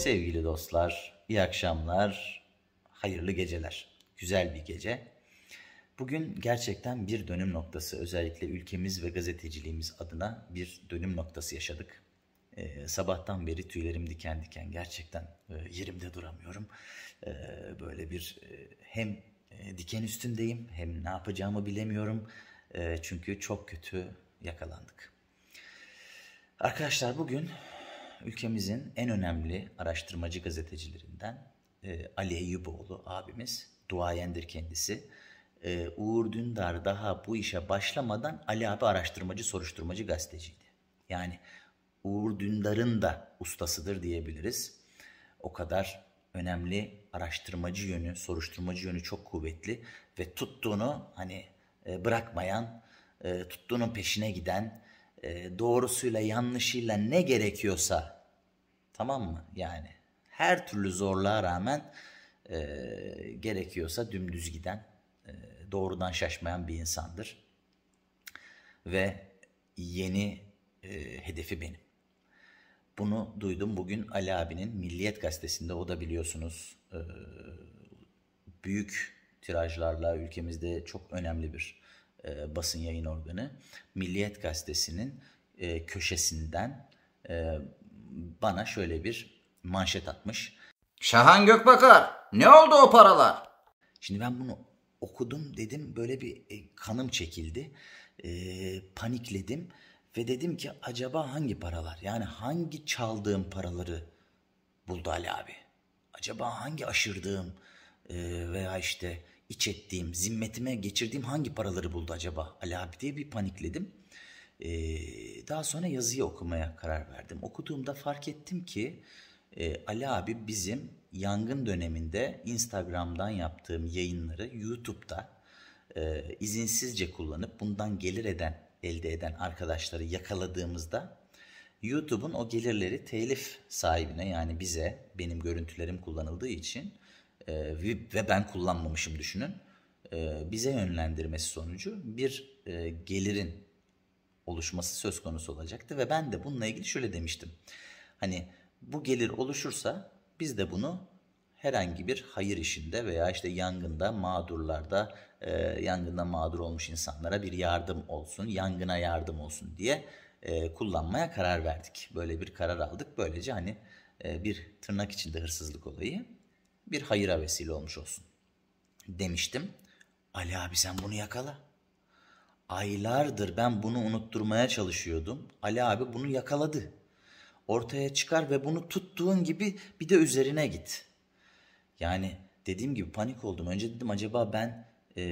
Sevgili dostlar, iyi akşamlar, hayırlı geceler. Güzel bir gece. Bugün gerçekten bir dönüm noktası, özellikle ülkemiz ve gazeteciliğimiz adına bir dönüm noktası yaşadık. Ee, sabahtan beri tüylerim diken diken, gerçekten e, yerimde duramıyorum. Ee, böyle bir e, hem e, diken üstündeyim, hem ne yapacağımı bilemiyorum. E, çünkü çok kötü yakalandık. Arkadaşlar bugün ülkemizin en önemli araştırmacı gazetecilerinden e, Ali Eyüboğlu abimiz, duayendir kendisi. E, Uğur Dündar daha bu işe başlamadan Ali abi araştırmacı, soruşturmacı gazeteciydi. Yani Uğur Dündar'ın da ustasıdır diyebiliriz. O kadar önemli araştırmacı yönü, soruşturmacı yönü çok kuvvetli ve tuttuğunu hani e, bırakmayan, e, tuttuğunun peşine giden, e, doğrusuyla yanlışıyla ne gerekiyorsa tamam mı yani her türlü zorluğa rağmen e, gerekiyorsa dümdüz giden e, doğrudan şaşmayan bir insandır ve yeni e, hedefi benim. Bunu duydum bugün Ali abinin Milliyet gazetesinde o da biliyorsunuz e, büyük tirajlarla ülkemizde çok önemli bir e, basın yayın organı Milliyet Gazetesi'nin e, köşesinden e, bana şöyle bir manşet atmış. Şahan Gökbakar ne oldu o paralar? Şimdi ben bunu okudum dedim böyle bir e, kanım çekildi. E, panikledim ve dedim ki acaba hangi paralar? Yani hangi çaldığım paraları buldu Ali abi? Acaba hangi aşırdığım e, veya işte iç ettiğim, zimmetime geçirdiğim hangi paraları buldu acaba Ali abi diye bir panikledim. Ee, daha sonra yazıyı okumaya karar verdim. Okuduğumda fark ettim ki e, Ali abi bizim yangın döneminde Instagram'dan yaptığım yayınları YouTube'da e, izinsizce kullanıp bundan gelir eden, elde eden arkadaşları yakaladığımızda YouTube'un o gelirleri telif sahibine yani bize benim görüntülerim kullanıldığı için e, ve ben kullanmamışım düşünün. E, bize yönlendirmesi sonucu bir e, gelirin oluşması söz konusu olacaktı ve ben de bununla ilgili şöyle demiştim. Hani bu gelir oluşursa biz de bunu herhangi bir hayır işinde veya işte yangında mağdurlarda e, yangında mağdur olmuş insanlara bir yardım olsun, yangına yardım olsun diye e, kullanmaya karar verdik. Böyle bir karar aldık. Böylece hani e, bir tırnak içinde hırsızlık olayı bir hayıra vesile olmuş olsun. Demiştim. Ali abi sen bunu yakala. Aylardır ben bunu unutturmaya çalışıyordum. Ali abi bunu yakaladı. Ortaya çıkar ve bunu tuttuğun gibi bir de üzerine git. Yani dediğim gibi panik oldum. Önce dedim acaba ben ee,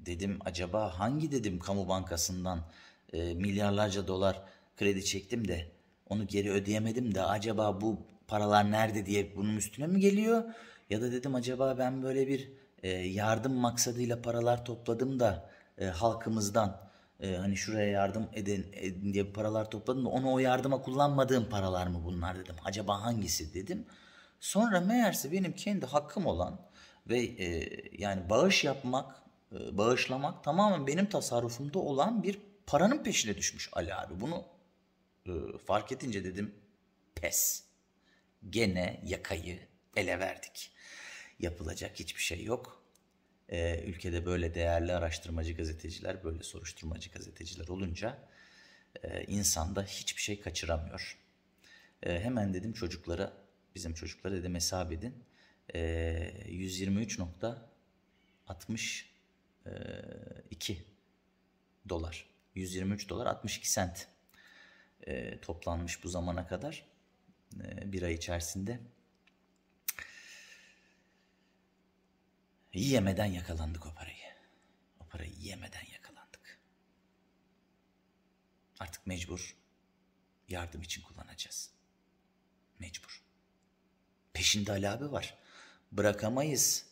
dedim acaba hangi dedim kamu bankasından e, milyarlarca dolar kredi çektim de onu geri ödeyemedim de acaba bu paralar nerede diye bunun üstüne mi geliyor? Ya da dedim acaba ben böyle bir e, yardım maksadıyla paralar topladım da e, halkımızdan e, hani şuraya yardım edin, edin diye paralar topladım da onu o yardıma kullanmadığım paralar mı bunlar dedim. Acaba hangisi dedim. Sonra meğerse benim kendi hakkım olan ve e, yani bağış yapmak, e, bağışlamak tamamen benim tasarrufumda olan bir paranın peşine düşmüş Ali abi. Bunu e, fark edince dedim pes gene yakayı ele verdik. Yapılacak hiçbir şey yok. Ee, ülkede böyle değerli araştırmacı gazeteciler, böyle soruşturmacı gazeteciler olunca e, da hiçbir şey kaçıramıyor. E, hemen dedim çocuklara, bizim çocuklara dedim hesap edin. E, ee, 123.62 dolar. 123 dolar 62 sent e, toplanmış bu zamana kadar. E, bir ay içerisinde. Yemeden yakalandık o parayı. O parayı yemeden yakalandık. Artık mecbur yardım için kullanacağız. Mecbur. Peşinde Ali abi var. Bırakamayız.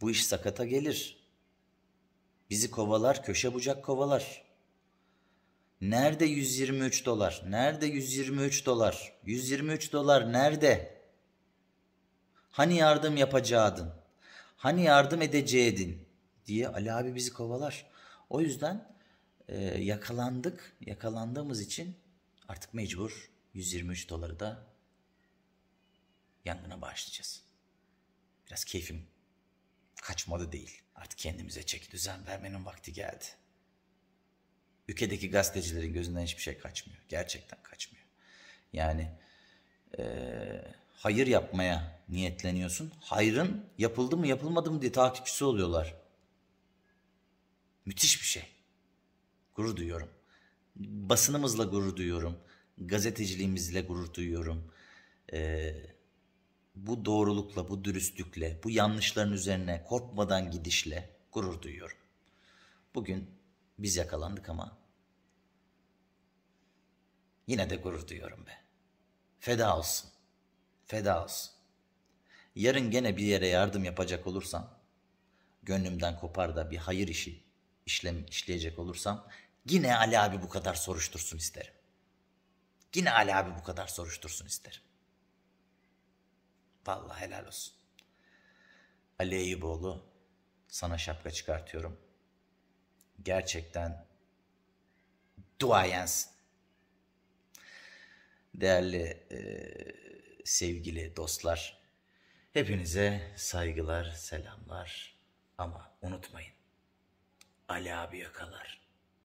Bu iş sakata gelir. Bizi kovalar, köşe bucak kovalar. Nerede 123 dolar? Nerede 123 dolar? 123 dolar nerede? Hani yardım yapacağıdın? Hani yardım edeceydin Diye Ali abi bizi kovalar. O yüzden e, yakalandık. Yakalandığımız için artık mecbur 123 doları da yangına bağışlayacağız. Biraz keyfim kaçmadı değil. Artık kendimize çek düzen vermenin vakti geldi ülkedeki gazetecilerin gözünden hiçbir şey kaçmıyor. Gerçekten kaçmıyor. Yani e, hayır yapmaya niyetleniyorsun. hayırın yapıldı mı yapılmadı mı diye takipçisi oluyorlar. Müthiş bir şey. Gurur duyuyorum. Basınımızla gurur duyuyorum. Gazeteciliğimizle gurur duyuyorum. Ee, bu doğrulukla, bu dürüstlükle, bu yanlışların üzerine korkmadan gidişle gurur duyuyorum. Bugün biz yakalandık ama yine de gurur duyuyorum be. Feda olsun. Feda olsun. Yarın gene bir yere yardım yapacak olursam, gönlümden kopar da bir hayır işi işlem, işleyecek olursam yine Ali abi bu kadar soruştursun isterim. Yine Ali abi bu kadar soruştursun isterim. Vallahi helal olsun. Ali Eyüboğlu sana şapka çıkartıyorum gerçekten duayensin. Değerli e, sevgili dostlar, hepinize saygılar, selamlar ama unutmayın Ali abi yakalar.